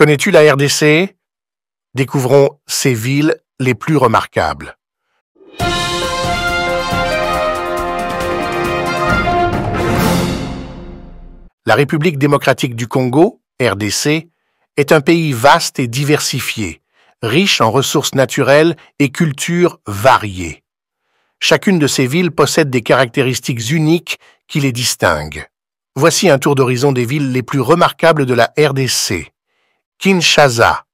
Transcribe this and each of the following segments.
Connais-tu la RDC Découvrons ces villes les plus remarquables. La République démocratique du Congo, RDC, est un pays vaste et diversifié, riche en ressources naturelles et cultures variées. Chacune de ces villes possède des caractéristiques uniques qui les distinguent. Voici un tour d'horizon des villes les plus remarquables de la RDC. Kinshasa,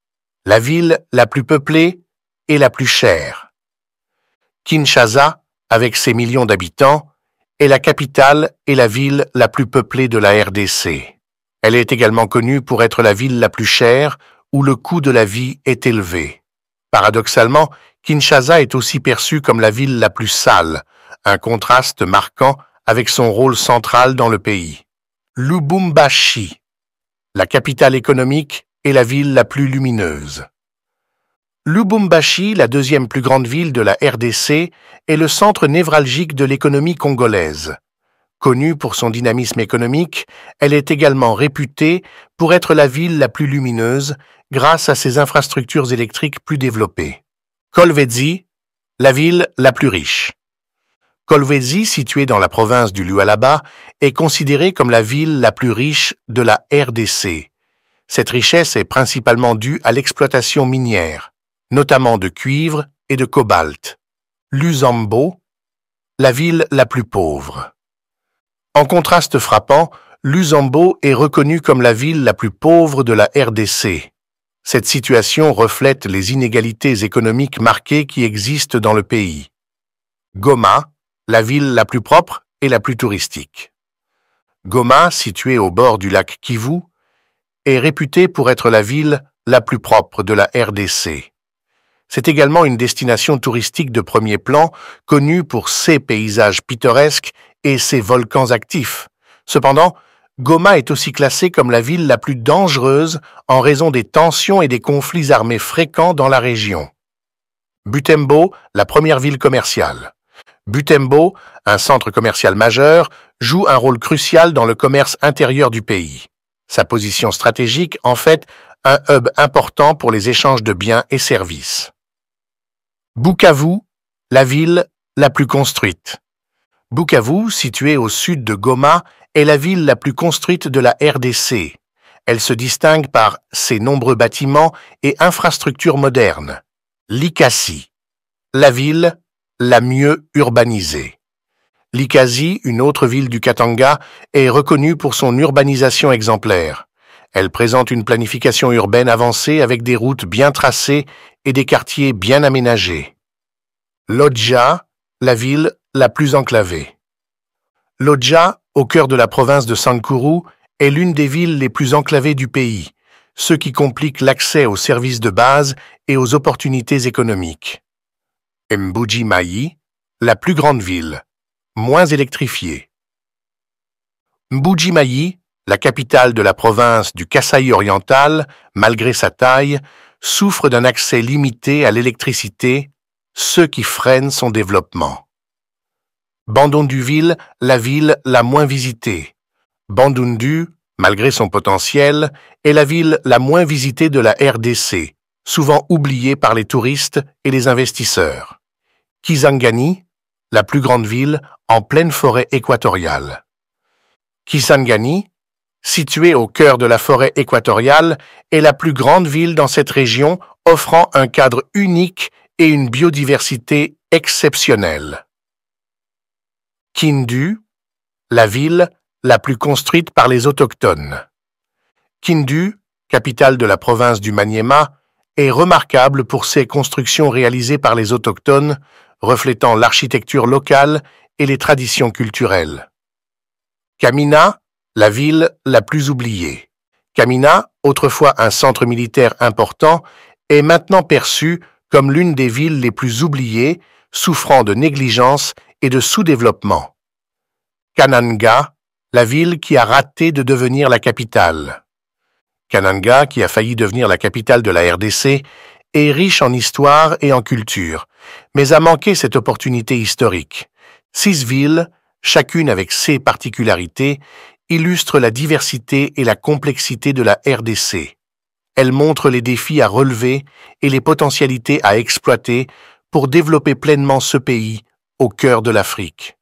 la ville la plus peuplée et la plus chère. Kinshasa, avec ses millions d'habitants, est la capitale et la ville la plus peuplée de la RDC. Elle est également connue pour être la ville la plus chère où le coût de la vie est élevé. Paradoxalement, Kinshasa est aussi perçue comme la ville la plus sale, un contraste marquant avec son rôle central dans le pays. Lubumbashi, la capitale économique est la ville la plus lumineuse. Lubumbashi, la deuxième plus grande ville de la RDC, est le centre névralgique de l'économie congolaise. Connue pour son dynamisme économique, elle est également réputée pour être la ville la plus lumineuse grâce à ses infrastructures électriques plus développées. Kolwezi, la ville la plus riche. Kolwezi, située dans la province du Lualaba, est considérée comme la ville la plus riche de la RDC. Cette richesse est principalement due à l'exploitation minière, notamment de cuivre et de cobalt. Lusambo, la ville la plus pauvre. En contraste frappant, Lusambo est reconnue comme la ville la plus pauvre de la RDC. Cette situation reflète les inégalités économiques marquées qui existent dans le pays. Goma, la ville la plus propre et la plus touristique. Goma, située au bord du lac Kivu, est réputée pour être la ville la plus propre de la RDC. C'est également une destination touristique de premier plan, connue pour ses paysages pittoresques et ses volcans actifs. Cependant, Goma est aussi classée comme la ville la plus dangereuse en raison des tensions et des conflits armés fréquents dans la région. Butembo, la première ville commerciale. Butembo, un centre commercial majeur, joue un rôle crucial dans le commerce intérieur du pays. Sa position stratégique, en fait, un hub important pour les échanges de biens et services. Bukavu, la ville la plus construite. Bukavu, située au sud de Goma, est la ville la plus construite de la RDC. Elle se distingue par ses nombreux bâtiments et infrastructures modernes. Likasi, la ville la mieux urbanisée. Likasi, une autre ville du Katanga, est reconnue pour son urbanisation exemplaire. Elle présente une planification urbaine avancée avec des routes bien tracées et des quartiers bien aménagés. Lodja, la ville la plus enclavée. Lodja, au cœur de la province de Sankuru, est l'une des villes les plus enclavées du pays, ce qui complique l'accès aux services de base et aux opportunités économiques. mbuji la plus grande ville moins électrifiée. Mbujimayi, la capitale de la province du Kasaï oriental, malgré sa taille, souffre d'un accès limité à l'électricité, ce qui freine son développement. Bandunduville, la ville la moins visitée. Bandundu, malgré son potentiel, est la ville la moins visitée de la RDC, souvent oubliée par les touristes et les investisseurs. Kizangani, la plus grande ville en pleine forêt équatoriale. Kisangani, située au cœur de la forêt équatoriale, est la plus grande ville dans cette région offrant un cadre unique et une biodiversité exceptionnelle. Kindu, la ville la plus construite par les autochtones. Kindu, capitale de la province du Maniema, est remarquable pour ses constructions réalisées par les autochtones, reflétant l'architecture locale et les traditions culturelles. Kamina, la ville la plus oubliée. Kamina, autrefois un centre militaire important, est maintenant perçue comme l'une des villes les plus oubliées, souffrant de négligence et de sous-développement. Kananga, la ville qui a raté de devenir la capitale. Kananga, qui a failli devenir la capitale de la RDC, est riche en histoire et en culture, mais a manqué cette opportunité historique. Six villes, chacune avec ses particularités, illustrent la diversité et la complexité de la RDC. Elles montrent les défis à relever et les potentialités à exploiter pour développer pleinement ce pays au cœur de l'Afrique.